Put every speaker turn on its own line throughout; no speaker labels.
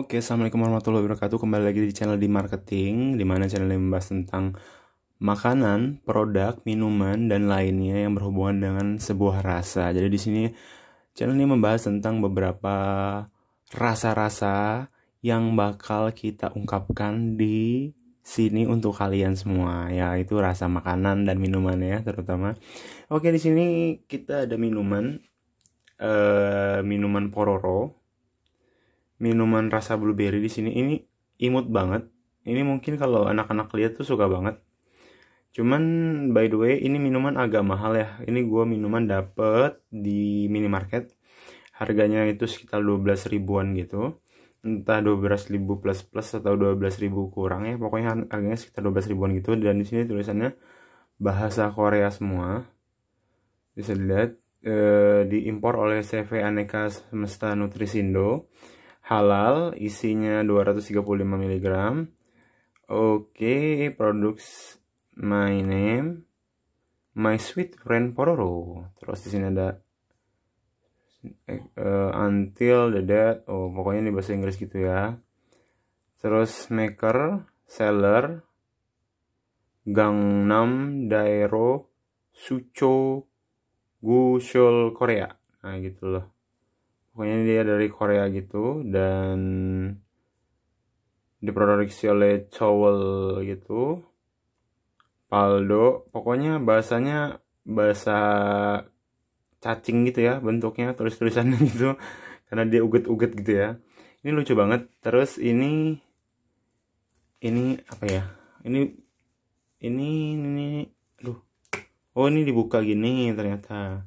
Oke, assalamualaikum warahmatullahi wabarakatuh. Kembali lagi di channel di marketing, di mana channel ini membahas tentang makanan, produk, minuman, dan lainnya yang berhubungan dengan sebuah rasa. Jadi di sini channel ini membahas tentang beberapa rasa-rasa yang bakal kita ungkapkan di sini untuk kalian semua, Ya, itu rasa makanan dan minuman ya, terutama. Oke, di sini kita ada minuman, uh, minuman Pororo minuman rasa blueberry di sini ini imut banget. Ini mungkin kalau anak-anak lihat tuh suka banget. Cuman by the way ini minuman agak mahal ya. Ini gue minuman dapet di minimarket. Harganya itu sekitar 12 ribuan gitu. Entah 12 ribu plus plus atau 12 ribu kurang ya. Pokoknya harganya sekitar 12 ribuan gitu dan di sini tulisannya bahasa Korea semua. Bisa dilihat e, diimpor oleh CV Aneka Semesta Nutrisindo halal isinya 235 mg oke okay, my name my sweet friend Pororo terus di sini ada uh, until the dead oh pokoknya ini bahasa Inggris gitu ya terus maker seller Gangnam Daero Sucho gusul Korea nah gitu loh pokoknya dia dari Korea gitu dan diproduksi oleh Chowel gitu Paldo pokoknya bahasanya bahasa cacing gitu ya bentuknya tulis-tulisannya gitu karena dia uget-uget gitu ya ini lucu banget terus ini ini apa ya ini ini ini, ini oh ini dibuka gini ternyata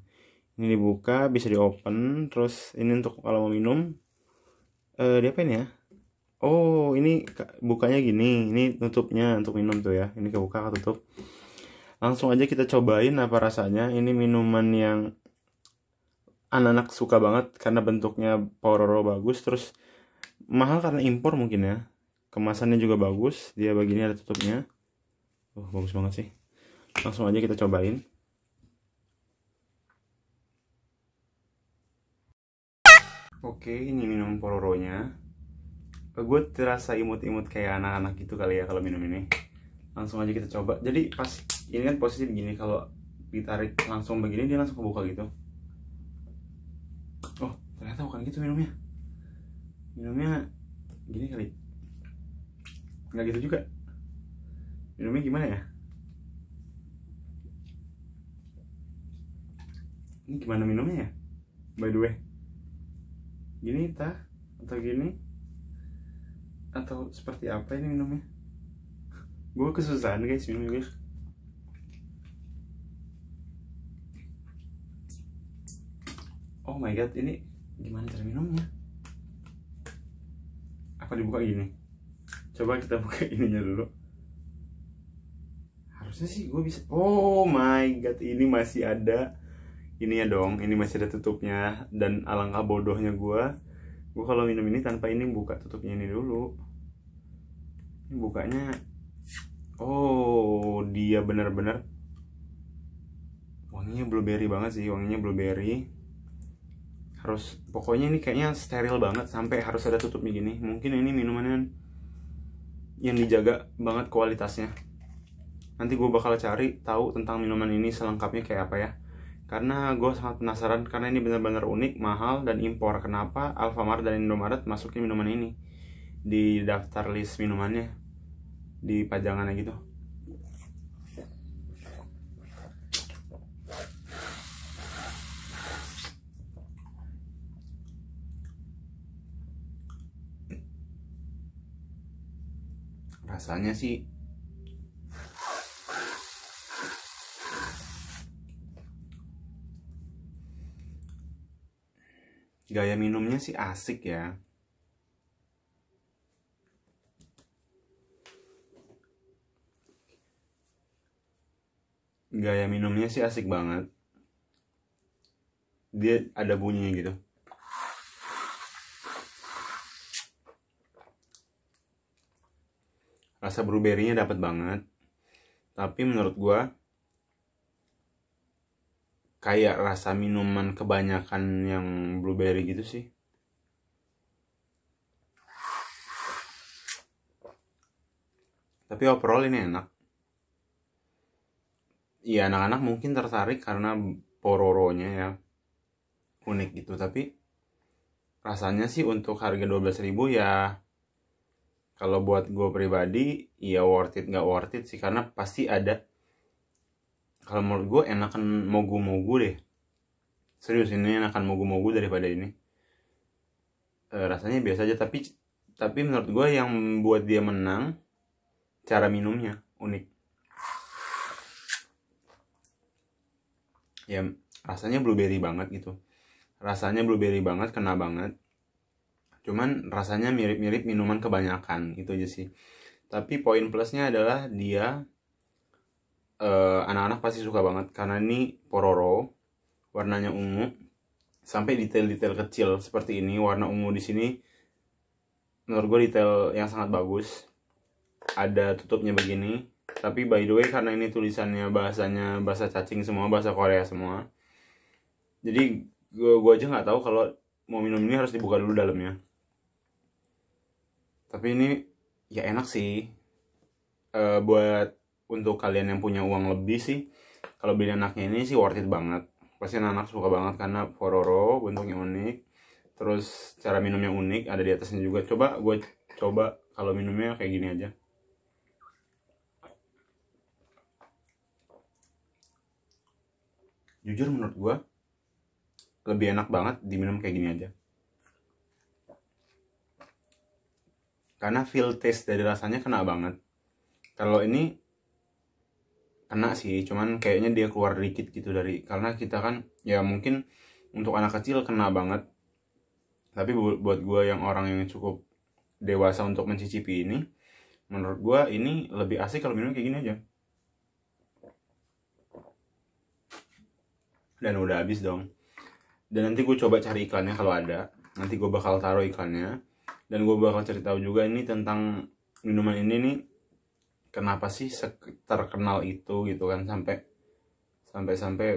ini dibuka bisa di open terus ini untuk kalau mau minum eh dia apa ya oh ini bukanya gini ini tutupnya untuk minum tuh ya ini kebuka tutup langsung aja kita cobain apa rasanya ini minuman yang anak-anak suka banget karena bentuknya pororo bagus terus mahal karena impor mungkin ya kemasannya juga bagus dia begini ada tutupnya oh bagus banget sih langsung aja kita cobain Oke, ini minum pororonya. Gue terasa imut-imut kayak anak-anak gitu kali ya kalau minum ini. Langsung aja kita coba. Jadi pas ini kan posisi begini kalau ditarik langsung begini dia langsung kebuka gitu. Oh, ternyata bukan gitu minumnya. Minumnya gini kali. Nggak gitu juga. Minumnya gimana ya? Ini gimana minumnya ya? By the way gini tah atau gini atau seperti apa ini minumnya gue kesusahan guys minum guys oh my god ini gimana cara minumnya apa dibuka gini coba kita buka ininya dulu harusnya sih gue bisa oh my god ini masih ada ini ya dong ini masih ada tutupnya dan alangkah bodohnya gue gue kalau minum ini tanpa ini buka tutupnya ini dulu ini bukanya oh dia benar-benar bener wanginya blueberry banget sih wanginya blueberry harus pokoknya ini kayaknya steril banget sampai harus ada tutupnya gini mungkin ini minuman yang dijaga banget kualitasnya nanti gue bakal cari tahu tentang minuman ini selengkapnya kayak apa ya karena gue sangat penasaran karena ini benar-benar unik, mahal, dan impor. Kenapa Alfamart dan Indomaret masukin minuman ini di daftar list minumannya di pajangannya gitu? Rasanya sih gaya minumnya sih asik ya gaya minumnya sih asik banget dia ada bunyinya gitu rasa blueberry-nya dapat banget tapi menurut gua kayak rasa minuman kebanyakan yang blueberry gitu sih tapi overall ini enak iya anak-anak mungkin tertarik karena pororonya ya unik gitu tapi rasanya sih untuk harga 12.000 ya kalau buat gue pribadi ya worth it nggak worth it sih karena pasti ada kalau menurut gue enakan mogu-mogu deh serius ini enakan mogu-mogu daripada ini e, rasanya biasa aja tapi tapi menurut gue yang buat dia menang cara minumnya unik ya rasanya blueberry banget gitu rasanya blueberry banget kena banget cuman rasanya mirip-mirip minuman kebanyakan itu aja sih tapi poin plusnya adalah dia uh, anak pasti suka banget karena ini pororo warnanya ungu sampai detail-detail kecil seperti ini warna ungu di sini menurut gue detail yang sangat bagus ada tutupnya begini tapi by the way karena ini tulisannya bahasanya bahasa cacing semua bahasa Korea semua jadi gue aja nggak tahu kalau mau minum ini harus dibuka dulu dalamnya tapi ini ya enak sih uh, buat untuk kalian yang punya uang lebih sih kalau beli anaknya ini sih worth it banget pasti anak, -anak suka banget karena pororo bentuknya unik terus cara minumnya unik ada di atasnya juga coba gue coba kalau minumnya kayak gini aja jujur menurut gue lebih enak banget diminum kayak gini aja karena feel taste dari rasanya kena banget kalau ini kena sih cuman kayaknya dia keluar dikit gitu dari karena kita kan ya mungkin untuk anak kecil kena banget tapi buat gue yang orang yang cukup dewasa untuk mencicipi ini menurut gue ini lebih asik kalau minum kayak gini aja dan udah habis dong dan nanti gue coba cari iklannya kalau ada nanti gue bakal taruh iklannya dan gue bakal cerita juga ini tentang minuman ini nih kenapa sih terkenal itu gitu kan sampai sampai sampai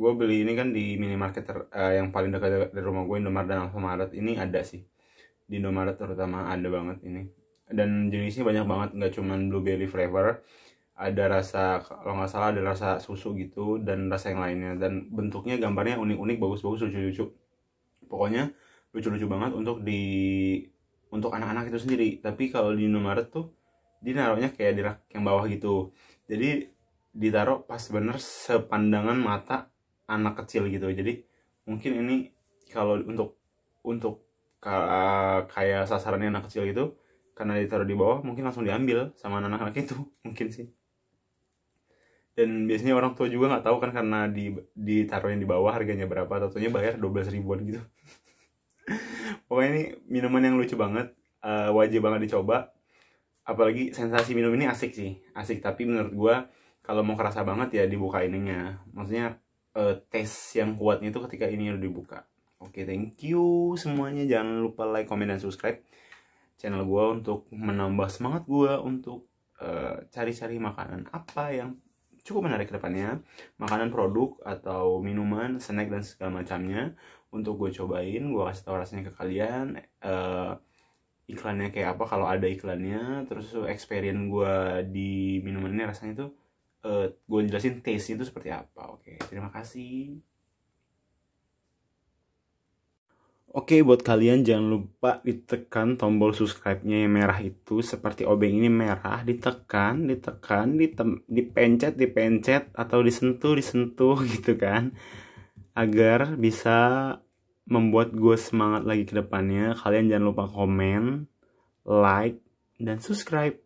gue beli ini kan di minimarket ter, uh, yang paling dekat dari rumah gue Indomaret dan Alfamaret ini ada sih di Indomaret terutama ada banget ini dan jenisnya banyak banget nggak cuman blueberry flavor ada rasa kalau nggak salah ada rasa susu gitu dan rasa yang lainnya dan bentuknya gambarnya unik-unik bagus-bagus lucu-lucu pokoknya lucu-lucu banget untuk di untuk anak-anak itu sendiri tapi kalau di Indomaret tuh naruhnya kayak di rak yang bawah gitu jadi ditaruh pas bener sepandangan mata anak kecil gitu jadi mungkin ini kalau untuk untuk kayak sasarannya anak kecil gitu karena ditaruh di bawah mungkin langsung diambil sama anak-anak itu mungkin sih dan biasanya orang tua juga nggak tahu kan karena di yang di bawah harganya berapa tentunya bayar 12 ribuan gitu pokoknya ini minuman yang lucu banget uh, wajib banget dicoba apalagi sensasi minum ini asik sih asik tapi menurut gue kalau mau kerasa banget ya dibuka ininya maksudnya uh, eh, tes yang kuatnya itu ketika ini udah dibuka oke okay, thank you semuanya jangan lupa like comment dan subscribe channel gue untuk menambah semangat gue untuk eh, cari-cari uh, makanan apa yang cukup menarik kedepannya makanan produk atau minuman snack dan segala macamnya untuk gue cobain gue kasih tau rasanya ke kalian uh, iklannya kayak apa kalau ada iklannya terus experience gue di minuman ini rasanya tuh uh, eh, gue jelasin taste itu seperti apa oke terima kasih Oke, buat kalian jangan lupa ditekan tombol subscribe-nya yang merah itu seperti obeng ini merah, ditekan, ditekan, ditem, dipencet, dipencet atau disentuh, disentuh gitu kan. Agar bisa membuat gue semangat lagi ke depannya. Kalian jangan lupa komen, like, dan subscribe.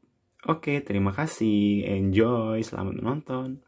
Oke, terima kasih. Enjoy. Selamat menonton.